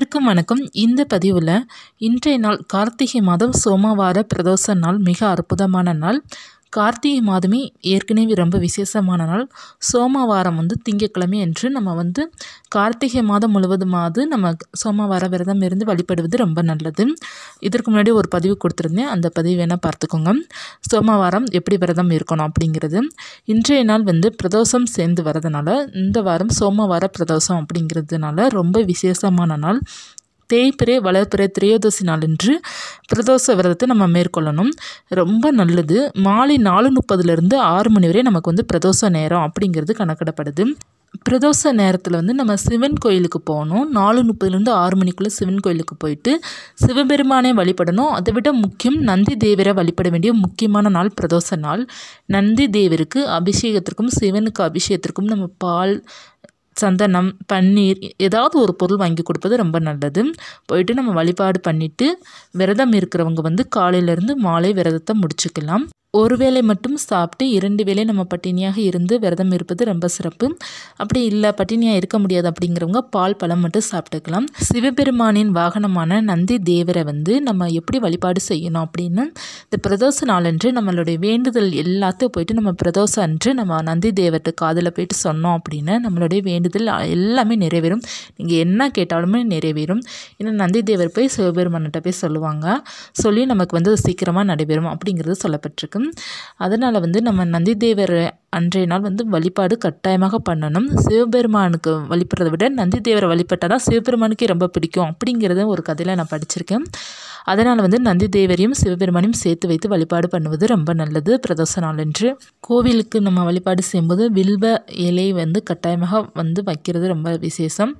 இருக்கும் வணக்கம் இந்த பதிவில் இன்றைய நாள் கார்த்திகை மாதம் சோமவார பிரதோஷ நாள் மிக அற்புதமான நாள் கார்த்திகை மாதமே ஏற்கனவே ரொம்ப விசேஷமான நாள் சோமவாரம் வந்து திங்கக்கிழமை என்று நம்ம வந்து கார்த்திகை மாதம் முழுவதுமாவது நம்ம சோமவார விரதம் இருந்து வழிபடுவது ரொம்ப நல்லது இதற்கு முன்னாடி ஒரு பதிவு கொடுத்துருந்தேன் அந்த பதிவு வேணால் பார்த்துக்கோங்க சோமவாரம் எப்படி விரதம் இருக்கணும் அப்படிங்கிறது இன்றைய நாள் வந்து பிரதோஷம் சேர்ந்து வரதுனால இந்த வாரம் சோமவார பிரதோஷம் அப்படிங்கிறதுனால ரொம்ப விசேஷமான நாள் தேய்பிரே வளர்ப்பிறை திரையோதசி நாளன்று பிரதோஷ விரதத்தை நம்ம மேற்கொள்ளணும் ரொம்ப நல்லது மாலை நாலு முப்பதுலேருந்து ஆறு மணி வரை நமக்கு வந்து பிரதோஷ நேரம் அப்படிங்கிறது கணக்கிடப்படுது பிரதோஷ நேரத்தில் வந்து நம்ம சிவன் கோயிலுக்கு போகணும் நாலு முப்பதுலேருந்து ஆறு மணிக்குள்ளே சிவன் கோயிலுக்கு போயிட்டு சிவபெருமானை வழிபடணும் அதை விட முக்கியம் நந்தி தேவரை வழிபட வேண்டிய முக்கியமான நாள் பிரதோஷ நாள் நந்தி தேவருக்கு அபிஷேகத்திற்கும் சிவனுக்கு அபிஷேகத்திற்கும் நம்ம பால் சந்தனம் பன்னீர் ஏதாவது ஒரு பொருள் வாங்கி கொடுப்பது ரொம்ப நல்லது போயிட்டு நம்ம வழிபாடு பண்ணிவிட்டு விரதம் இருக்கிறவங்க வந்து காலையிலேருந்து மாலை விரதத்தை முடிச்சுக்கலாம் ஒரு வேளை மட்டும் சாப்பிட்டு இரண்டு வேளை நம்ம பட்டினியாக இருந்து விரதம் இருப்பது ரொம்ப சிறப்பு அப்படி இல்லை பட்டினியாக இருக்க முடியாது அப்படிங்கிறவங்க பால் பழம் மட்டும் சாப்பிட்டுக்கலாம் சிவபெருமானின் வாகனமான நந்தி தேவரை வந்து நம்ம எப்படி வழிபாடு செய்யணும் அப்படின்னு இந்த பிரதோஷ நாளன்று நம்மளுடைய வேண்டுதல் எல்லாத்தையும் போயிட்டு நம்ம பிரதோஷம் அன்று நம்ம நந்தி தேவர்கிட்ட காதில் போயிட்டு சொன்னோம் அப்படின்னு நம்மளுடைய வேண்டுதல் எல்லாமே நிறைவேறும் நீங்கள் என்ன கேட்டாலுமே நிறைவேறும் ஏன்னா நந்தி தேவர் போய் சிவபெருமான்கிட்ட போய் சொல்லுவாங்க சொல்லி நமக்கு வந்து சீக்கிரமாக நடைபெறும் அப்படிங்கிறது சொல்லப்பட்டிருக்கு இருக்கும் அதனால் வந்து நம்ம நந்திதேவர் அன்றைய நாள் வந்து வழிபாடு கட்டாயமாக பண்ணணும் சிவபெருமானுக்கு வழிபடுறதை விட நந்திதேவரை வழிபட்டால் தான் சிவபெருமானுக்கே ரொம்ப பிடிக்கும் அப்படிங்கிறத ஒரு கதையில் நான் படிச்சிருக்கேன் அதனால் வந்து நந்தி தேவரையும் சிவபெருமானையும் சேர்த்து வைத்து வழிபாடு பண்ணுவது ரொம்ப நல்லது பிரதோஷ நாள் என்று கோவிலுக்கு நம்ம வழிபாடு செய்யும்போது வில்வ இலை வந்து கட்டாயமாக வந்து வைக்கிறது ரொம்ப விசேஷம்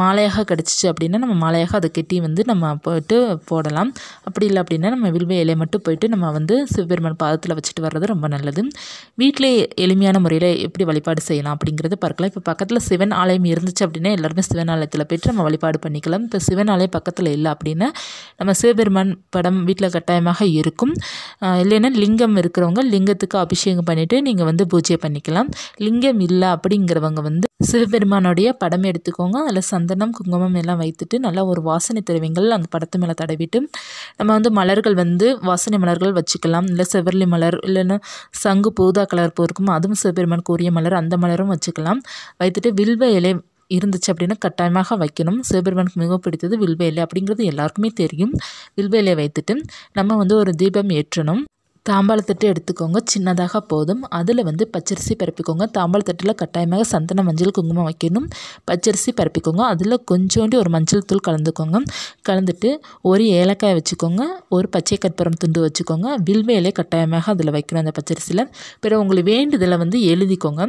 மாலையாக கிடச்சிச்சு அப்படின்னா நம்ம மாலையாக அதை கட்டி வந்து நம்ம போயிட்டு போடலாம் அப்படி இல்லை அப்படின்னா நம்ம வில்வ இலை மட்டும் போயிட்டு நம்ம வந்து சிவபெருமான் பாத பக்கத்தில் வச்சுட்டு வர்றது ரொம்ப நல்லது வீட்டிலே எளிமையான முறையில் எப்படி வழிபாடு செய்யலாம் அப்படிங்கிறது பார்க்கலாம் இப்போ பக்கத்தில் சிவன் ஆலயம் இருந்துச்சு அப்படின்னா எல்லாருமே சிவன் ஆலயத்தில் போய்ட்டு நம்ம வழிபாடு பண்ணிக்கலாம் இப்போ சிவன் ஆலயம் பக்கத்தில் இல்லை அப்படின்னா நம்ம சிவபெருமான் படம் வீட்டில் கட்டாயமாக இருக்கும் இல்லைன்னா லிங்கம் இருக்கிறவங்க லிங்கத்துக்கு அபிஷேகம் பண்ணிவிட்டு நீங்கள் வந்து பூஜை பண்ணிக்கலாம் லிங்கம் இல்லை அப்படிங்கிறவங்க வந்து சிவபெருமானுடைய படம் எடுத்துக்கோங்க அதில் சந்தனம் குங்குமம் எல்லாம் வைத்துட்டு நல்லா ஒரு வாசனை திரவியங்கள் அந்த படத்து மேலே தடவிட்டு நம்ம வந்து மலர்கள் வந்து வாசனை மலர்கள் வச்சுக்கலாம் இல்லை செவ்வரளி மலர் இல்லைன்னா சங்கு பூதா கலர் பூ இருக்கும் அதுவும் சிவபெருமானுக்கு உரிய மலர் அந்த மலரும் வச்சுக்கலாம் வைத்துட்டு வில்வ இலை இருந்துச்சு அப்படின்னா கட்டாயமாக வைக்கணும் சிவபெருமானுக்கு மிகவும் பிடித்தது வில்வ இலை அப்படிங்கிறது எல்லாருக்குமே தெரியும் வில்வ இலையை வைத்துட்டு நம்ம வந்து ஒரு தீபம் ஏற்றணும் தாம்பாளத்தட்டு எடுத்துக்கோங்க சின்னதாக போதும் அதில் வந்து பச்சரிசி பரப்பிக்கோங்க தாம்பாளத்தட்டில் கட்டாயமாக சந்தன மஞ்சள் குங்குமம் வைக்கணும் பச்சரிசி பரப்பிக்கோங்க அதில் கொஞ்சோண்டி ஒரு மஞ்சள் தூள் கலந்துக்கோங்க கலந்துட்டு ஒரு ஏலக்காய் வச்சுக்கோங்க ஒரு பச்சை கற்பரம் துண்டு வச்சுக்கோங்க வில்வேலை கட்டாயமாக அதில் வைக்கணும் அந்த பச்சரிசியில் பிறகு உங்களுக்கு வேண்டுதில் வந்து எழுதிக்கோங்க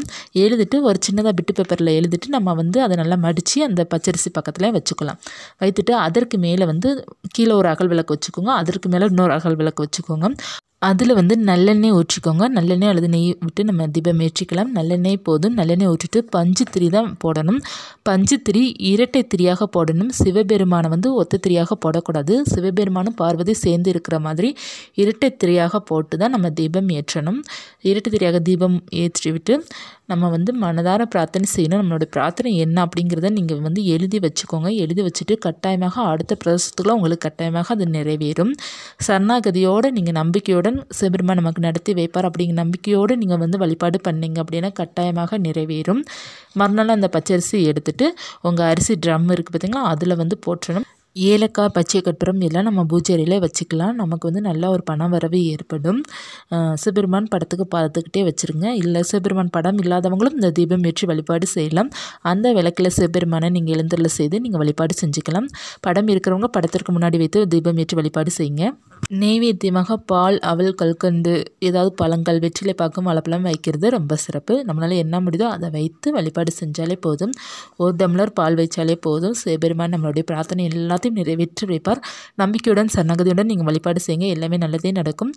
எழுதிட்டு ஒரு சின்னதாக பிட்டு பேப்பரில் எழுதிட்டு நம்ம வந்து அதை நல்லா மடித்து அந்த பச்சரிசி பக்கத்தில் வச்சுக்கலாம் வைத்துட்டு அதற்கு மேலே வந்து கீழே ஒரு அகல் விளக்கு வச்சுக்கோங்க அதற்கு மேலே இன்னொரு அகல் விளக்கு வச்சுக்கோங்க அதில் வந்து நல்லெண்ணெய் ஊற்றிக்கோங்க நல்லெண்ணெய் அல்லது நெய் விட்டு நம்ம தீபம் ஏற்றிக்கலாம் நல்லெண்ணெய் போதும் நல்லெண்ணெய் ஊற்றிட்டு பஞ்சு திரி தான் போடணும் பஞ்சு திரி இரட்டை திரியாக போடணும் சிவபெருமானை வந்து ஒத்த திரியாக போடக்கூடாது சிவபெருமானும் பார்வதி சேர்ந்து இருக்கிற மாதிரி இரட்டை திரியாக போட்டு தான் நம்ம தீபம் ஏற்றணும் இரட்டை திரியாக தீபம் ஏற்றி விட்டு நம்ம வந்து மனதார பிரார்த்தனை செய்யணும் நம்மளோட பிரார்த்தனை என்ன அப்படிங்கிறத நீங்கள் வந்து எழுதி வச்சுக்கோங்க எழுதி வச்சுட்டு கட்டாயமாக அடுத்த பிரதேசத்துக்குள்ள உங்களுக்கு கட்டாயமாக அது நிறைவேறும் சரணாகதியோடு நீங்கள் நம்பிக்கையோடு அருளுடன் சிவபெருமான் நமக்கு நடத்தி வைப்பார் அப்படிங்கிற நம்பிக்கையோடு நீங்கள் வந்து வழிபாடு பண்ணிங்க அப்படின்னா கட்டாயமாக நிறைவேறும் மறுநாள் அந்த பச்சரிசி எடுத்துகிட்டு உங்கள் அரிசி ட்ரம் இருக்குது பார்த்திங்கன்னா அதில் வந்து போற்றணும் ஏலக்காய் பச்சை கற்பூரம் இதெல்லாம் நம்ம பூச்செடியில் வச்சுக்கலாம் நமக்கு வந்து நல்லா ஒரு பண வரவு ஏற்படும் சிபெருமான் படத்துக்கு பார்த்துக்கிட்டே வச்சுருங்க இல்லை சிபெருமான் படம் இல்லாதவங்களும் இந்த தீபம் ஏற்றி வழிபாடு செய்யலாம் அந்த விளக்கில் சிபெருமானை நீங்கள் எழுந்தரில் செய்து நீங்கள் வழிபாடு செஞ்சுக்கலாம் படம் இருக்கிறவங்க படத்திற்கு முன்னாடி வைத்து தீபம் ஏற்றி வழிபாடு செய்யுங்க நெய்வேத்தியமாக பால் அவல் கல்கண்டு ஏதாவது பழங்கள் வெற்றிலை பார்க்கும் வாழைப்பழம் வைக்கிறது ரொம்ப சிறப்பு நம்மளால் என்ன முடியுதோ அதை வைத்து வழிபாடு செஞ்சாலே போதும் ஒரு டம்ளர் பால் வைச்சாலே போதும் சிவபெருமான் நம்மளுடைய பிரார்த்தனை எல்லா எல்லாத்தையும் நிறைவேற்றி வைப்பார் நம்பிக்கையுடன் சரணகதியுடன் நீங்கள் வழிபாடு செய்யுங்க எல்லாமே நல்லதே நடக்கும்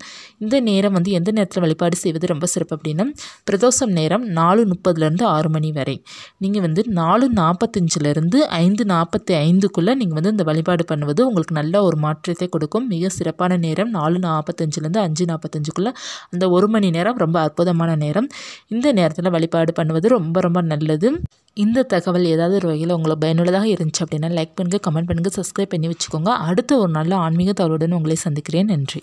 இந்த நேரம் வந்து எந்த நேரத்தில் வழிபாடு செய்வது ரொம்ப சிறப்பு அப்படின்னா பிரதோஷம் நேரம் நாலு முப்பதுலேருந்து ஆறு மணி வரை நீங்கள் வந்து நாலு நாற்பத்தஞ்சிலேருந்து ஐந்து நாற்பத்தி ஐந்துக்குள்ளே நீங்கள் வந்து இந்த வழிபாடு பண்ணுவது உங்களுக்கு நல்ல ஒரு மாற்றத்தை கொடுக்கும் மிக சிறப்பான நேரம் நாலு நாற்பத்தஞ்சிலேருந்து அஞ்சு நாற்பத்தஞ்சுக்குள்ளே அந்த ஒரு மணி நேரம் ரொம்ப அற்புதமான நேரம் இந்த நேரத்தில் வழிபாடு பண்ணுவது ரொம்ப ரொம்ப நல்லது இந்த தகவல் ஏதாவது ஒரு வகையில் உங்களை பயனுள்ளதாக இருந்துச்சு அப்படின்னா லைக் பண்ணுங்கள் கமெண்ட் பண்ணுங்கள் சப்ஸ்கிரைப் பண்ணி வச்சுக்கோங்க அடுத்த ஒரு நல்ல ஆன்மீக தகவலுடன் உங்களை சந்திக்கிறேன் நன்றி